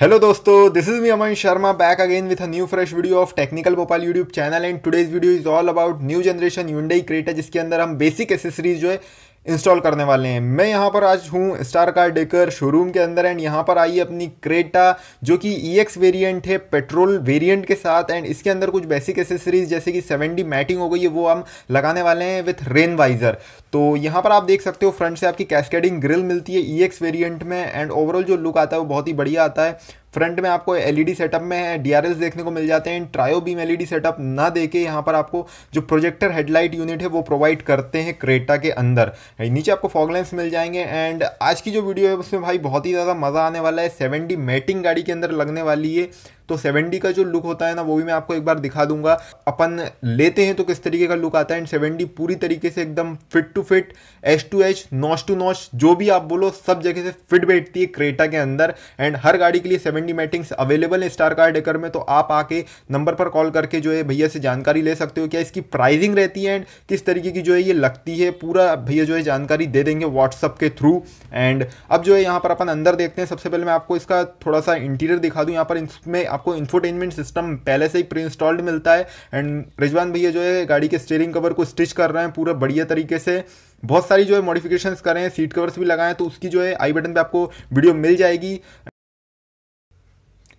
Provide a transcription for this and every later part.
hello दोस्तों this is me Aman Sharma back again with a new fresh video of technical Bhopal YouTube channel and today's video is all about new generation Hyundai Creta जिसके अंदर हम basic accessories जो है install करने वाले हैं मैं यहाँ पर आज हूँ स्टार कार डेकर शोरूम के अंदर एंड यहाँ पर आई अपनी क्रेटा जो कि ई एक्स वेरियंट है पेट्रोल वेरिएंट के साथ एंड इसके अंदर कुछ बेसिक एसेसरीज जैसे कि डी मैटिंग हो गई है वो हम लगाने वाले हैं विथ रेन वाइजर तो यहाँ पर आप देख सकते हो फ्रंट से आपकी कैसकेडिंग ग्रिल मिलती है ई एक्स वेरियंट में एंड ओवरऑल जो लुक आता है वो बहुत ही बढ़िया आता है फ्रंट में आपको एलईडी सेटअप e में डी देखने को मिल जाते हैं ट्रायो बीम एलईडी सेटअप ना देके यहाँ पर आपको जो प्रोजेक्टर हेडलाइट यूनिट है वो प्रोवाइड करते हैं क्रेटा के अंदर नीचे आपको फॉगलेंस मिल जाएंगे एंड आज की जो वीडियो है उसमें भाई बहुत ही ज़्यादा मज़ा आने वाला है सेवेंटी मेटिंग गाड़ी के अंदर लगने वाली है तो सेवेंटी का जो लुक होता है ना वो भी मैं आपको एक बार दिखा दूंगा अपन लेते हैं तो किस तरीके का लुक आता है एंड सेवेंटी पूरी तरीके से एकदम फिट टू फिट एच टू एच नॉच टू नॉच जो भी आप बोलो सब जगह से फिट बैठती है क्रेटा के अंदर एंड हर गाड़ी के लिए सेवेंटी मैटिंग्स अवेलेबल है स्टार कार डेकर में तो आप आके नंबर पर कॉल करके जो है भैया से जानकारी ले सकते हो क्या इसकी प्राइजिंग रहती है एंड किस तरीके की जो है ये लगती है पूरा भैया जो है जानकारी दे देंगे व्हाट्सअप के थ्रू एंड अब जो है यहाँ पर अपन अंदर देखते हैं सबसे पहले मैं आपको इसका थोड़ा सा इंटीरियर दिखा दूँ यहाँ पर इसमें आपको इन्फोटेनमेंट सिस्टम पहले से ही प्री इंस्टॉल्ड मिलता है एंड रिजवान भैया जो है गाड़ी के स्टेयरिंग कवर को स्टिच कर रहे हैं पूरा बढ़िया तरीके से बहुत सारी जो है मॉडिफिकेशंस करें सीट कवर्स भी लगाएं तो उसकी जो है आई बटन पे आपको वीडियो मिल जाएगी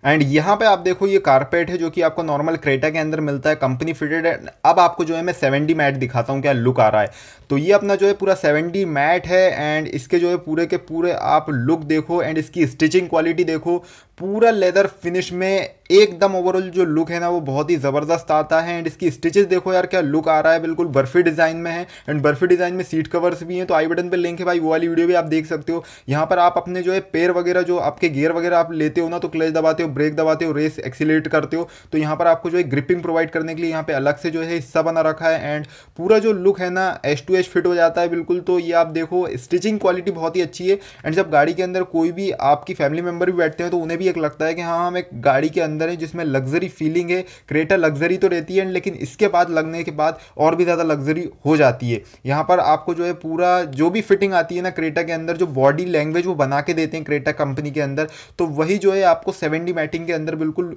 एंड यहाँ पे आप देखो ये कारपेट है जो कि आपको नॉर्मल क्रेटा के अंदर मिलता है कंपनी फिटेड है अब आपको जो है मैं सेवेंटी मैट दिखाता हूँ क्या लुक आ रहा है तो ये अपना जो है पूरा सेवेंटी मैट है एंड इसके जो है पूरे के पूरे आप लुक देखो एंड इसकी स्टिचिंग क्वालिटी देखो पूरा लेदर फिनिश में एकदम ओवरऑल जो लुक है ना वो बहुत ही ज़बरदस्त आता है एंड इसकी स्टिचेस देखो यार क्या लुक आ रहा है बिल्कुल बर्फी डिज़ाइन में है एंड बर्फी डिज़ाइन में सीट कवर्स भी हैं तो आई बटन पर लिंक है भाई वो वाली वीडियो भी आप देख सकते हो यहाँ पर आप अपने जो है पेयर वगैरह जो आपके गेयर वगैरह आप लेते हो ना तो क्लच दबाते हो ब्रेक दबाते हो रेस एक्सीट करते हो तो यहाँ पर आपको जो है ग्रिपिंग प्रोवाइड करने के लिए यहाँ पर अलग से जो है हिस्सा बना रखा है एंड पूरा जो लुक है ना एच टू एच फिट हो जाता है बिल्कुल तो ये आप देखो स्टिचिंग क्वालिटी बहुत ही अच्छी है एंड जब गाड़ी के अंदर कोई भी आपकी फैमिली मेम्बर भी बैठते हैं तो उन्हें भी एक लगता है कि हाँ हम एक गाड़ी के अंदर हैं जिसमें लग्जरी फीलिंग है क्रेटर लग्जरी तो रहती है लेकिन इसके बाद लगने के बाद और भी ज़्यादा लग्जरी हो जाती है यहाँ पर आपको जो है पूरा जो भी फिटिंग आती है ना क्रेटा के अंदर जो बॉडी लैंग्वेज वो बना के देते हैं क्रेटा कंपनी के अंदर तो वही जो है आपको सेवेंटी मैटिंग के अंदर बिल्कुल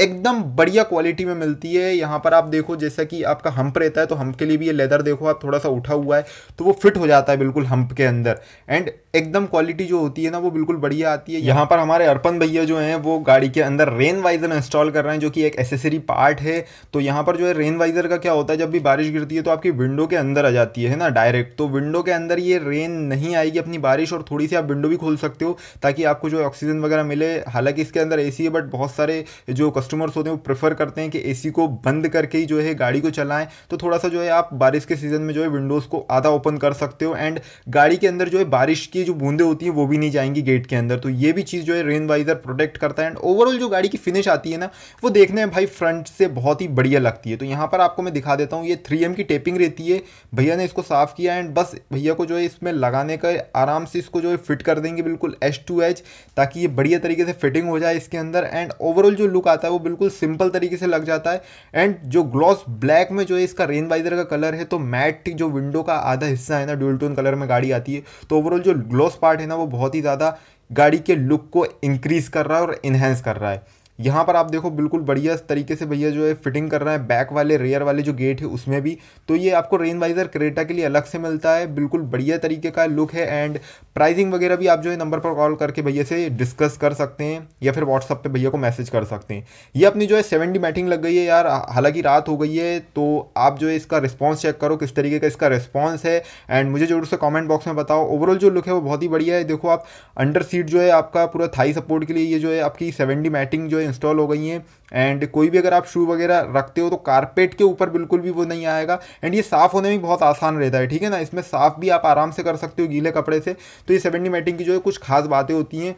एकदम बढ़िया क्वालिटी में मिलती है यहाँ पर आप देखो जैसा कि आपका हम्प रहता है तो हम्प के लिए भी ये लेदर देखो आप थोड़ा सा उठा हुआ है तो वो फिट हो जाता है बिल्कुल हम्प के अंदर एंड एकदम क्वालिटी जो होती है ना वो बिल्कुल बढ़िया आती है यहाँ पर हमारे अर्पण भैया जो हैं वो गाड़ी के अंदर रेन वाइजर इंस्टॉल कर रहे हैं जो कि एक एसेसरी पार्ट है तो यहाँ पर जो है रेन वाइजर का क्या होता है जब भी बारिश गिरती है तो आपकी विंडो के अंदर आ जाती है ना डायरेक्ट तो विंडो के अंदर ये रेन नहीं आएगी अपनी बारिश और थोड़ी सी आप विंडो भी खोल सकते हो ताकि आपको जो ऑक्सीजन वगैरह मिले हालांकि इसके अंदर ए है बट बहुत सारे जो कस्टमर्स होते हैं वो प्रेफर करते हैं कि ए को बंद करके ही जो है गाड़ी को चलाएं तो थोड़ा सा जो है आप बारिश के सीज़न में जो है विंडोज़ को आधा ओपन कर सकते हो एंड गाड़ी के अंदर जो है बारिश की जो बूंदें होती हैं वो भी नहीं जाएंगी गेट के अंदर तो ये भी चीज़ जो है रेन वाइजर प्रोटेक्ट करता है एंड ओवरऑल जो गाड़ी की फिनिश आती है ना वो देखने में भाई फ्रंट से बहुत ही बढ़िया लगती है तो यहाँ पर आपको मैं दिखा देता हूँ ये थ्री की टेपिंग रहती है भैया ने इसको साफ़ किया एंड बस भैया को जो है इसमें लगाने का आराम से इसको जो है फिट कर देंगे बिल्कुल एच टू एच ताकि ये बढ़िया तरीके से फिटिंग हो जाए इसके अंदर एंड ओवरऑल जो लुक आता है वो बिल्कुल सिंपल तरीके से लग जाता है एंड जो ग्लॉस ब्लैक में जो है इसका रेन वाइजर का कलर है तो मैट जो विंडो का आधा हिस्सा है ना ड्यूल टोन कलर में गाड़ी आती है तो ओवरऑल जो ग्लॉस पार्ट है ना वो बहुत ही ज़्यादा गाड़ी के लुक को इंक्रीज़ कर रहा है और इन्हेंस कर रहा है यहाँ पर आप देखो बिल्कुल बढ़िया तरीके से भैया जो है फिटिंग कर रहा है बैक वाले रेयर वाले जो गेट है उसमें भी तो ये आपको रेन वाइजर क्रेटा के लिए अलग से मिलता है बिल्कुल बढ़िया तरीके का लुक है एंड प्राइसिंग वगैरह भी आप जो है नंबर पर कॉल करके भैया से डिस्कस कर सकते हैं या फिर व्हाट्सअप पर भैया को मैसेज कर सकते हैं ये अपनी जो है सेवन मैटिंग लग गई है यार हालांकि रात हो गई है तो आप जो है इसका रिस्पॉन्स चेक करो किस तरीके का इसका रिस्पॉन्स है एंड मुझे जरूर से कॉमेंट बॉक्स में बताओ ओवरऑल जो लुक है वो बहुत ही बढ़िया है देखो आप अंडर सीट जो है आपका पूरा थाई सपोर्ट के लिए ये जो है आपकी सेवेंटी मैटिंग जो है इंस्टॉल हो गई हैं एंड कोई भी अगर आप शू वगैरह रखते हो तो कारपेट के ऊपर बिल्कुल भी वो नहीं आएगा एंड ये साफ़ होने में बहुत आसान रहता है ठीक है ना इसमें साफ़ भी आप आराम से कर सकते हो गीले कपड़े से तो ये सेवेंटी मैटिंग की जो है कुछ खास बातें होती हैं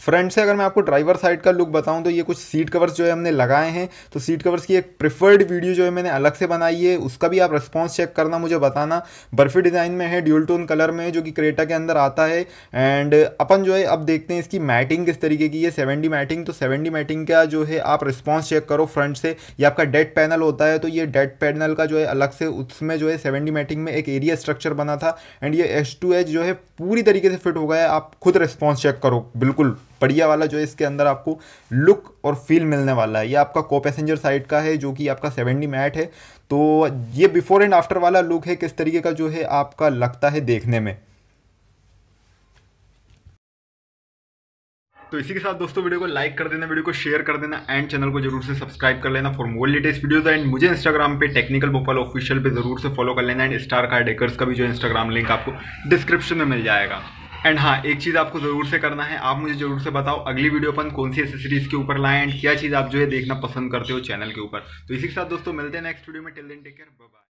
फ्रंट से अगर मैं आपको ड्राइवर साइड का लुक बताऊं तो ये कुछ सीट कवर्स जो है हमने लगाए हैं तो सीट कवर्स की एक प्रिफर्ड वीडियो जो है मैंने अलग से बनाई है उसका भी आप रिस्पॉन्स चेक करना मुझे बताना बर्फी डिज़ाइन में है ड्यूल टोन कलर में जो कि क्रेटा के अंदर आता है एंड अपन जो है अब देखते हैं इसकी मैटिंग किस तरीके की है सेवेंटी मैटिंग तो सेवेंटी मैटिंग का जो है आप रिस्पॉन्स चेक करो फ्रंट से या आपका डेड पैनल होता है तो ये डेड पैनल का जो है अलग से उसमें जो है सेवेंटी मैटिंग में एक एरिया स्ट्रक्चर बना था एंड ये एच जो है पूरी तरीके से फिट हो गया है आप खुद रिस्पॉन्स चेक करो बिल्कुल बढ़िया वाला जो है इसके अंदर आपको लुक और फील मिलने वाला है ये आपका को पैसेंजर साइड का है जो कि आपका सेवेंटी मैट है तो ये बिफोर एंड आफ्टर वाला लुक है किस तरीके का जो है आपका लगता है देखने में तो इसी के साथ दोस्तों वीडियो को लाइक कर देना वीडियो को शेयर कर देना एंड चैनल को जरूर से सब्सक्राइब कर लेना for more latest videos and मुझे इंस्टाग्राम पे टेक्निकल भोपाल ऑफिशियल पे जरूर से फॉलो कर लेना एंड स्टार कार्ड डेकर्स का भी जो इंस्टाग्राम लिंक आपको डिस्क्रिप्शन में मिल जाएगा एंड हाँ एक चीज़ आपको ज़रूर से करना है आप मुझे ज़रूर से बताओ अगली वीडियो अपन कौन सी एसेसरीज के ऊपर लाएँ एंड क्या चीज़ आप जो है देखना पसंद करते हो चैनल के ऊपर तो इसी के साथ दोस्तों मिलते हैं नेक्स्ट वीडियो में till then take care bye